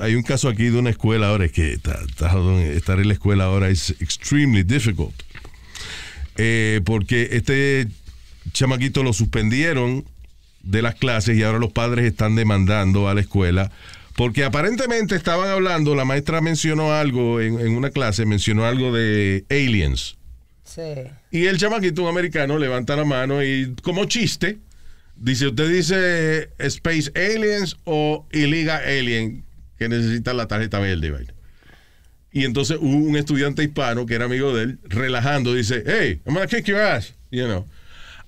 hay un caso aquí de una escuela ahora, es que estar en la escuela ahora es extremely difficult. Eh, porque este chamaquito lo suspendieron de las clases y ahora los padres están demandando a la escuela. Porque aparentemente estaban hablando, la maestra mencionó algo en, una clase, mencionó algo de aliens. Sí. Y el chamaquito, un americano, levanta la mano y como chiste, dice, ¿usted dice eh, Space Aliens o illegal Alien? que necesita la tarjeta verde. ¿vale? Y entonces hubo un estudiante hispano que era amigo de él, relajando, dice, hey, I'm gonna kick your ass, you know.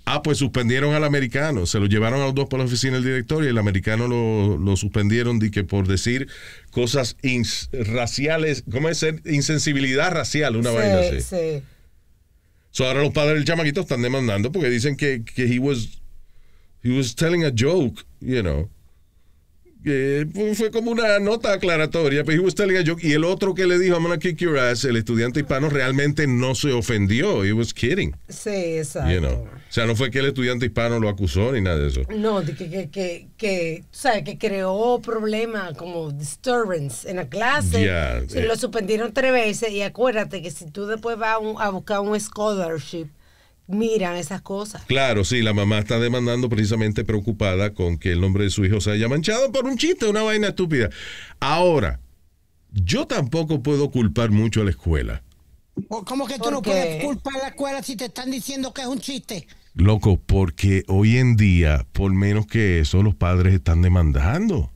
Ah, pues suspendieron al americano, se lo llevaron a los dos por la oficina del director y el americano lo, suspendieron de que por decir cosas raciales, ¿cómo es? Insensibilidad racial, una vaina así. So ahora los padres del chamaquito están demandando porque dicen que, que he was he was telling a joke, you know eh, fue como una nota aclaratoria. Pero pues, Y el otro que le dijo, I'm gonna kick your ass, el estudiante hispano realmente no se ofendió. He was kidding. Sí, exacto. O sea, no fue que el estudiante hispano lo acusó ni nada de eso. No, de que, que, que, que creó problema como disturbance en la clase. Eh. lo suspendieron tres veces. Y acuérdate que si tú después vas a buscar un scholarship miran esas cosas. Claro, sí, la mamá está demandando precisamente preocupada con que el nombre de su hijo se haya manchado por un chiste, una vaina estúpida. Ahora, yo tampoco puedo culpar mucho a la escuela. Oh, ¿Cómo que tú no puedes culpar a la escuela si te están diciendo que es un chiste? Loco, porque hoy en día, por menos que eso, los padres están demandando.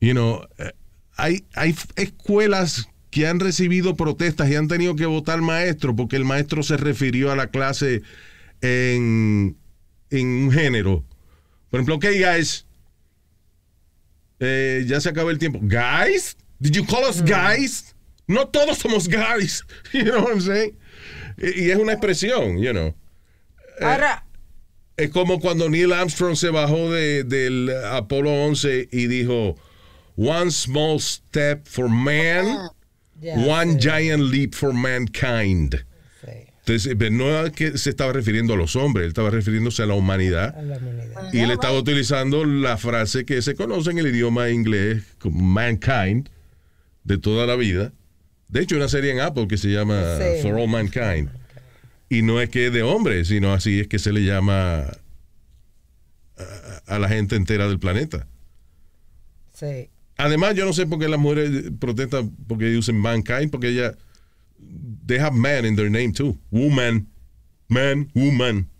y no eh, hay, hay escuelas que han recibido protestas y han tenido que votar maestro porque el maestro se refirió a la clase en, un género. Por ejemplo, ok, guys. Eh, ya se acabó el tiempo. Guys? Did you call us mm. guys? No todos somos guys. You know what I'm saying? Y, es una expresión, you know. Eh, es como cuando Neil Armstrong se bajó del Apolo 11 y dijo, One small step for man, One Giant Leap for Mankind. Entonces, eh, no es que se estaba refiriendo a los hombres, él estaba refiriéndose a la humanidad. Y él estaba utilizando la frase que se conoce en el idioma inglés, como mankind, de toda la vida. De hecho, una serie en Apple que se llama For All Mankind. Y no es que es de hombres, sino así es que se le llama a, a la gente entera del planeta. Sí. Además, yo no sé por qué las mujeres protestan porque usan mankind, porque ella They have man in their name too. Woman. Man, woman.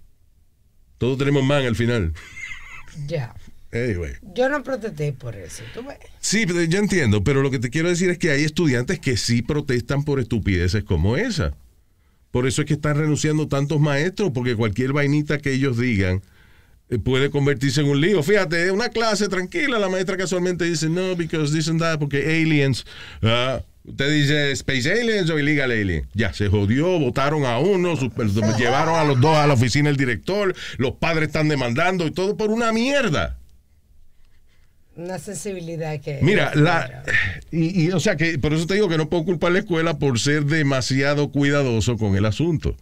Todos tenemos man al final. Ya. Anyway. Yo no protesté por eso. Sí, yo entiendo, pero lo que te quiero decir es que hay estudiantes que sí protestan por estupideces como esa. Por eso es que están renunciando tantos maestros, porque cualquier vainita que ellos digan eh, puede convertirse en un lío. Fíjate, una clase tranquila, la maestra casualmente dice, no, because this and that, porque aliens. Uh, usted dice Space Aliens o Illegal Alien. Ya, se jodió, votaron a uno, llevaron a los dos a la oficina del director, los padres están demandando y todo por una mierda. Una sensibilidad que. Mira, la. Y, y, o sea, que por eso te digo que no puedo culpar a la escuela por ser demasiado cuidadoso con el asunto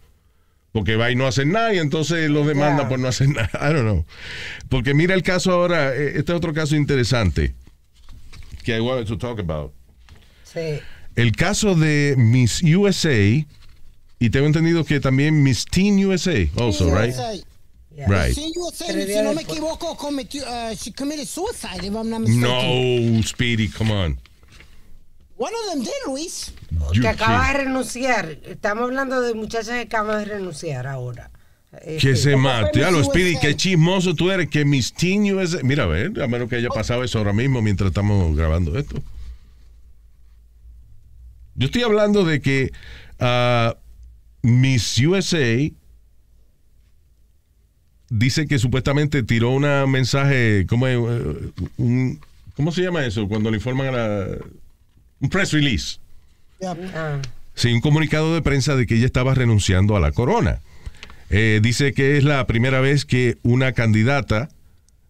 porque va y no hacen nada y entonces los demandan por no pues, hacer nada. I don't know. Porque mira el caso ahora, eh, este es otro caso interesante que I wanted to talk about. Sí. El caso de Miss USA y tengo entendido que también Miss Teen USA also, right? USA. Right. Teen USA, si no me equivoco, cometió, uh, suicide, No, Speedy, come on. Bueno, ¿dónde, Luis. que acaba de renunciar. Estamos hablando de muchachas que acaban de renunciar ahora. Que este, se mate a los Speedy, qué chismoso tú eres, que mis es. Mira, a ver, a menos que haya oh. pasado eso ahora mismo mientras estamos grabando esto. Yo estoy hablando de que ah, Miss USA dice que supuestamente tiró un mensaje, ¿cómo, ¿cómo se llama eso? Cuando le informan a la un press release. Ah. Sí, un comunicado de prensa de que ella estaba renunciando a la corona. Eh, dice que es la primera vez que una candidata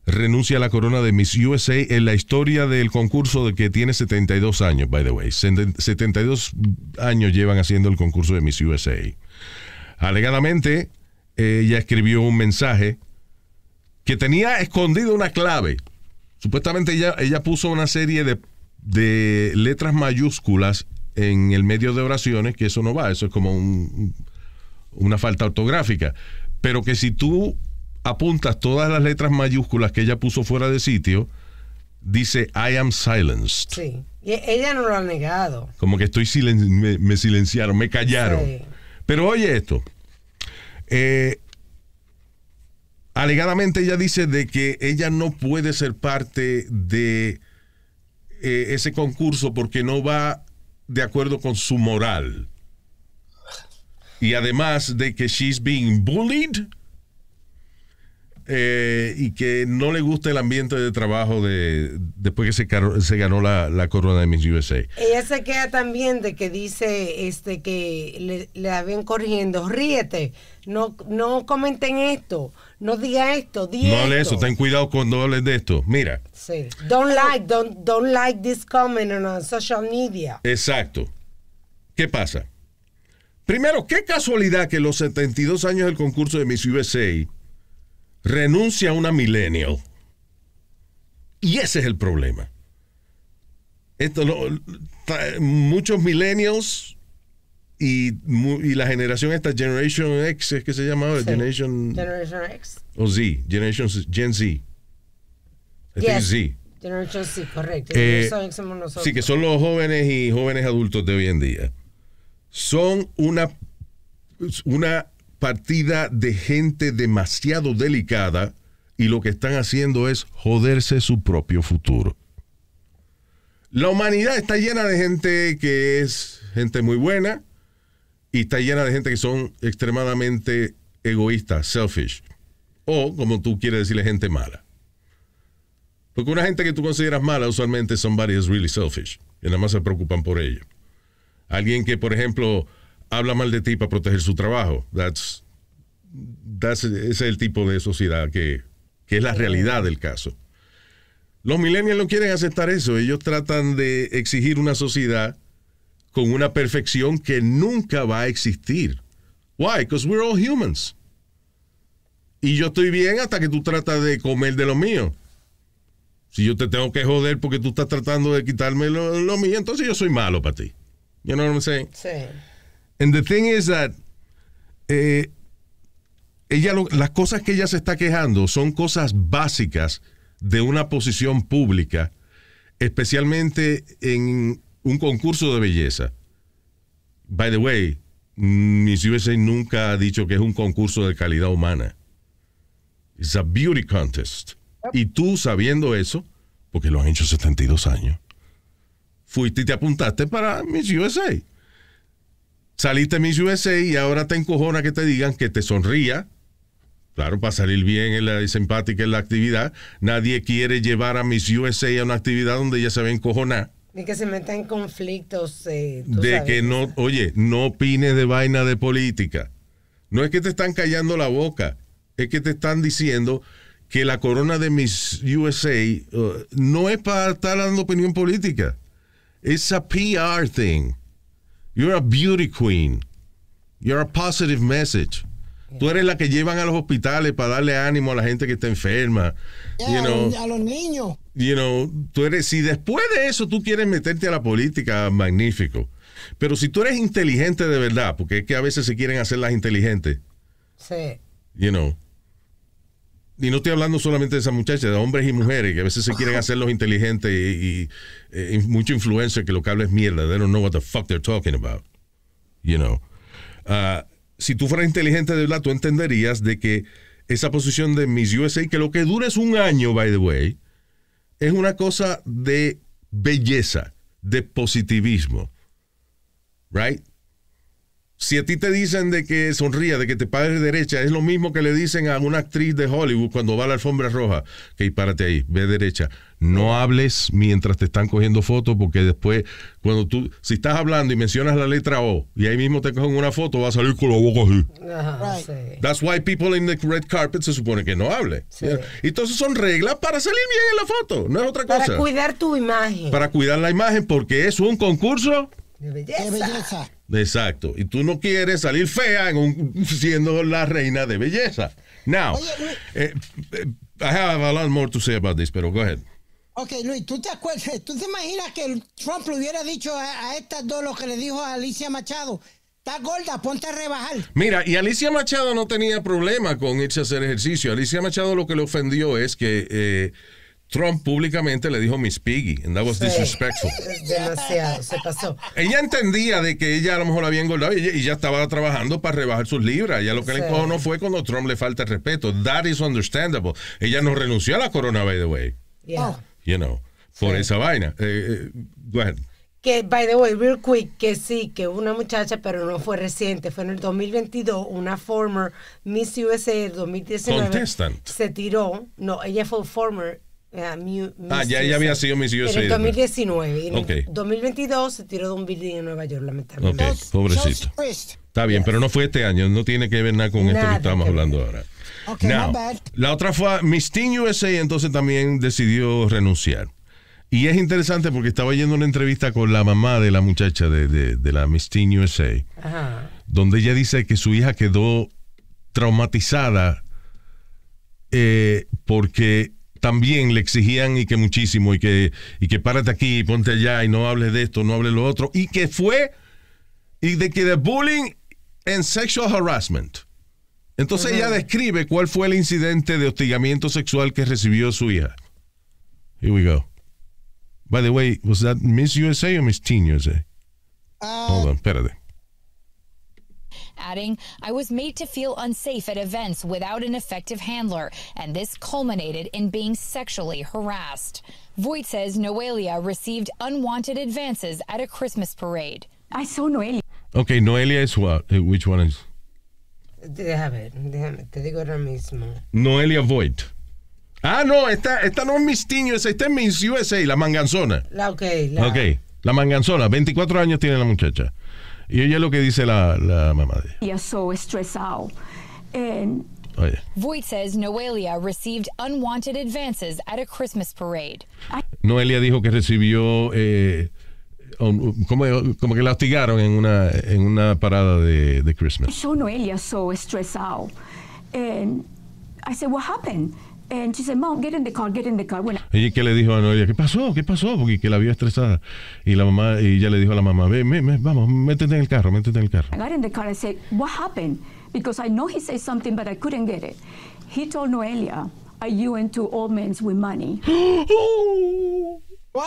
renuncia a la corona de Miss USA en la historia del concurso de que tiene 72 años, by the way. 72 años llevan haciendo el concurso de Miss USA. Alegadamente, ella escribió un mensaje que tenía escondido una clave. Supuestamente ella puso una serie de de letras mayúsculas en el medio de oraciones, que eso no va, eso es como una falta ortográfica. Pero que si tú apuntas todas las letras mayúsculas que ella puso fuera de sitio, dice I am silenced. Sí, y ella no lo ha negado. Como que estoy me, silenciaron, me callaron. Pero oye esto. Eh, alegadamente ella dice de que ella no puede ser parte de eh, ese concurso porque no va de acuerdo con su moral. Y además de que she's being bullied eh, y que no le gusta el ambiente de trabajo de después que se, ganó la, corona de Miss USA. Ella se queda también de que dice este que le, ven corrigiendo, ríete, no, no comenten esto, no diga esto, No hable eso, ten cuidado cuando hables de esto. Mira. Don't like, don't, don't like this comment on uh, social media. Exacto. ¿Qué pasa? Primero, qué casualidad que los 72 años del concurso de Miss USA renuncia a una millennial. Y ese es el problema. Esto muchos millennials y, la generación esta, Generation X, es que se llamaba Generation, Generation X. O Z, Generation Gen Z. Este Z. Generation Z, correcto. Eh, sí, que son los jóvenes y jóvenes adultos de hoy en día. Son una, una partida de gente demasiado delicada y lo que están haciendo es joderse su propio futuro. La humanidad está llena de gente que es gente muy buena y está llena de gente que son extremadamente egoístas, selfish, o como tú quieres decirle, gente mala. Porque una gente que tú consideras mala usualmente somebody is really selfish y nada más se preocupan por ello. Alguien que, por ejemplo, habla mal de ti para proteger su trabajo. That's, ese es el tipo de sociedad que, que es la realidad del caso. Los millennials no quieren aceptar eso. Ellos tratan de exigir una sociedad con una perfección que nunca va a existir. Why? Because we're all humans. Y yo estoy bien hasta que tú tratas de comer de lo mío. Si yo te tengo que joder porque tú estás tratando de quitarme lo, mío, entonces yo soy malo para ti. You no what I'm Sí. And the thing is that eh, ella las cosas que ella se está quejando son cosas básicas de una posición pública, especialmente en un concurso de belleza. By the way, Miss USA nunca ha dicho que es un concurso de calidad humana. It's a beauty contest. Y tú sabiendo eso, porque lo han hecho 72 años, fuiste y te apuntaste para Miss USA saliste mis USA y ahora te encojona que te digan que te sonría. Claro, para salir bien en la, simpática en la actividad. Nadie quiere llevar a mis USA a una actividad donde ella se ve encojona. De que se meta en conflictos. Eh, de que no, oye, no opines de vaina de política. No es que te están callando la boca, es que te están diciendo que la corona de mis USA eh, no es para estar dando opinión política. esa a PR thing. You're a beauty queen. You're a positive message. Tú eres la que llevan a los hospitales para darle ánimo a la gente que está enferma. a los niños. You know, tú eres, si después de eso tú quieres meterte a la política, magnífico. Pero si tú eres inteligente de verdad, porque es que a veces se quieren hacer las inteligentes. Sí. You know y no estoy hablando solamente de esas muchachas, de hombres y mujeres que a veces se quieren hacer los inteligentes eh, y, mucho influencer que lo que habla es mierda. They don't know what the fuck they're talking about. You know. Ah, si tú fueras inteligente de verdad, tú entenderías de que esa posición de Miss USA, que lo que dura es un año, by the way, es una cosa de belleza, de positivismo. Right? si a ti te dicen de que sonría, de que te pares derecha, es lo mismo que le dicen a una actriz de Hollywood cuando va a la alfombra roja, que párate ahí, ve derecha. No hables mientras te están cogiendo fotos, porque después, cuando tú, si estás hablando y mencionas la letra O, y ahí mismo te cogen una foto, va a salir con la boca así. That's why people in the red carpet se supone que no hable. Entonces son reglas para salir bien en la foto, no es otra cosa. Para cuidar tu imagen. Para cuidar la imagen, porque es un concurso De belleza. Exacto. Y tú no quieres salir fea siendo la reina de belleza. Now, eh, eh, I have a lot more to say about this, pero go ahead. Ok, Luis, ¿tú te acuerdas? Eh, ¿Tú te imaginas que Trump le hubiera dicho a, estas dos lo que le dijo a Alicia Machado? Está gorda, ponte a rebajar. Mira, y Alicia Machado no tenía problema con irse a hacer ejercicio. Alicia Machado lo que le ofendió es que Trump públicamente le dijo Miss Piggy, and that was disrespectful. Demasiado, se pasó. Ella entendía de que ella a lo mejor la había engordado y ya estaba trabajando para rebajar sus libras. Ya lo que le no fue cuando Trump le falta respeto. That is understandable. Ella no renunció a la corona, by the way. Yeah. Oh. You know, por esa vaina. Eh, eh Que, by the way, real quick, que sí, que una muchacha, pero no fue reciente, fue en el 2022, una former Miss USA 2019. Contestant. Se tiró, no, ella fue former eh, ah, ya, ya, había sido USA En el 2019. En 2022 se tiró de un building en Nueva York, lamentablemente. Ok, pobrecito. Está bien, pero no fue este año. No tiene que ver nada con esto que estamos hablando ahora. Okay, la otra fue Miss Teen USA, entonces también decidió renunciar. Y es interesante porque estaba yendo una entrevista con la mamá de la muchacha de, la Miss Teen USA, donde ella dice que su hija quedó traumatizada eh, porque también le exigían y que muchísimo, y que, párate aquí, y ponte allá, y no hables de esto, no hables de lo otro, y que fue, y de que de bullying and sexual harassment. Entonces ella describe cuál fue el incidente de hostigamiento sexual que recibió su hija. Here we go. By the way, was that Miss USA o Miss Teen USA? Ah. Hold on, espérate. adding, I was made to feel unsafe at events without an effective handler, and this culminated in being sexually harassed. Voigt says Noelia received unwanted advances at a Christmas parade. I saw Noelia. Okay, Noelia is what? Uh, which one is? Deja ver, déjame, te digo ahora mismo. Noelia Voigt. Ah, no, esta, esta no es Miss Teen esta es Miss USA, la manganzona. La, ok, la... Ok, la manganzona, 24 años tiene la muchacha. Y ella es lo que dice la, la mamá de ella. so estresado. And Oye. Voigt says Noelia received unwanted advances at a Christmas parade. Noelia dijo que recibió eh, como, como, que la hostigaron en una, en una parada de, de Christmas. Yo Noelia so estresado. And I said, what happened? And she said, Mom, get in the car, get in the car. Bueno. ¿Y qué le dijo a Noelia? ¿Qué pasó? ¿Qué pasó? Porque que la vio estresada. Y la mamá, y ya le dijo a la mamá, ve, me, me, vamos, métete en el carro, métete en el carro. I got in the car and said, what happened? Because I know he said something, but I couldn't get it. He told Noelia, are you into old men with money? ¡Oh! ¡Wow!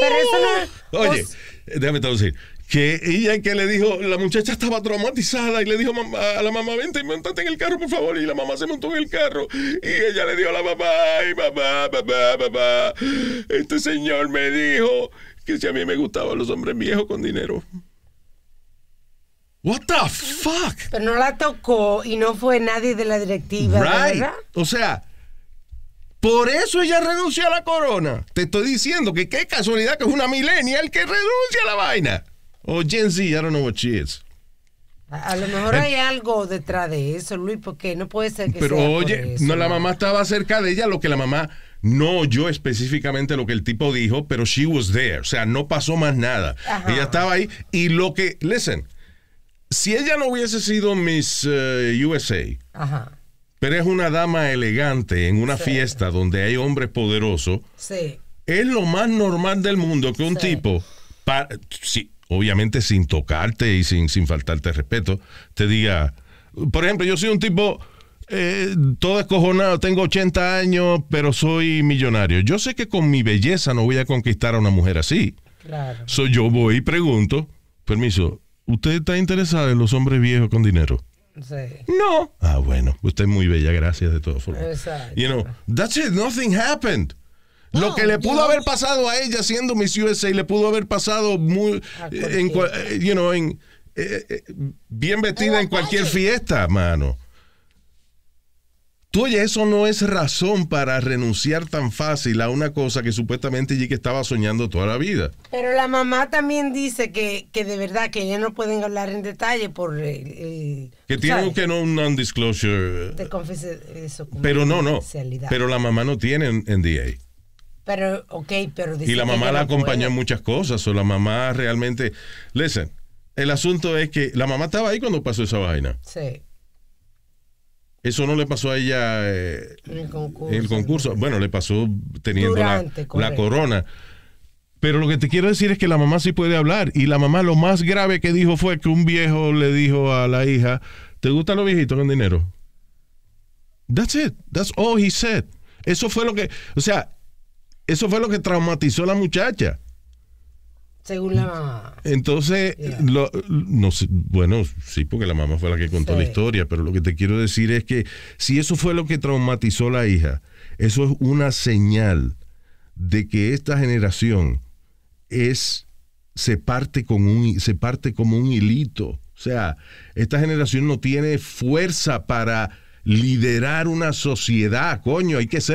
Pero Oye, déjame traducir que ella que le dijo, la muchacha estaba traumatizada y le dijo a la mamá, vente y montate en el carro, por favor. Y la mamá se montó en el carro. Y ella le dijo a la mamá, ay, mamá, papá, papá, este señor me dijo que si a mí me gustaban los hombres viejos con dinero. What the fuck? Pero no la tocó y no fue nadie de la directiva, ¿verdad? O sea, por eso ella renunció a la corona. Te estoy diciendo que qué casualidad que es una millennial que renuncia a la vaina. O Gen Z, I don't know what she is. A lo mejor hay eh. algo detrás de eso, Luis, porque no puede ser que Pero oye, no, la mamá estaba cerca de ella, lo que la mamá no oyó específicamente lo que el tipo dijo, pero she was there, o sea, no pasó más nada. Ella estaba ahí y lo que, listen, si ella no hubiese sido Miss eh, USA, Ajá pero una dama elegante en una fiesta donde hay hombres poderosos, es lo más normal del mundo que un tipo, sí, obviamente sin tocarte y sin, faltarte respeto, te diga, por ejemplo, yo soy un tipo... Eh, todo escojonado, tengo 80 años, pero soy millonario. Yo sé que con mi belleza no voy a conquistar a una mujer así. Claro. yo voy y pregunto, permiso, ¿usted está interesado en los hombres viejos con dinero? No. Ah, bueno. Usted es muy bella, gracias de todas formas. You know, nothing happened. Lo que le pudo haber pasado a ella siendo Miss USA le pudo haber pasado muy, en, eh, eh, eh, bien vestida en, en cualquier fiesta, mano. Tú oye, eso no es razón para renunciar tan fácil a una cosa que supuestamente que estaba soñando toda la vida. Pero la mamá también dice que, de verdad que ya no pueden hablar en detalle por eh, eh, que tienen que no un non-disclosure. Eh, Te confieso eso. Pero no, no. Pero la mamá no tiene NDA. Pero, ok, pero... Y la mamá la acompañó en muchas cosas, o la mamá realmente... Listen, el asunto es que la mamá estaba ahí cuando pasó esa vaina. Sí. Eso no le pasó a ella eh, en, el concurso, Bueno, le pasó teniendo la, corona. Pero lo que te quiero decir es que la mamá sí puede hablar. Y la mamá lo más grave que dijo fue que un viejo le dijo a la hija, ¿te gustan los viejitos con dinero? That's it. That's all he said. Eso fue lo que, o sea, eso fue lo que traumatizó a la muchacha. Según la mamá. Entonces, no bueno, sí, porque la mamá fue la que contó la historia, pero lo que te quiero decir es que si eso fue lo que traumatizó a la hija, eso es una señal de que esta generación es se parte con un se parte como un hilito, o sea, esta generación no tiene fuerza para liderar una sociedad, coño, hay que ser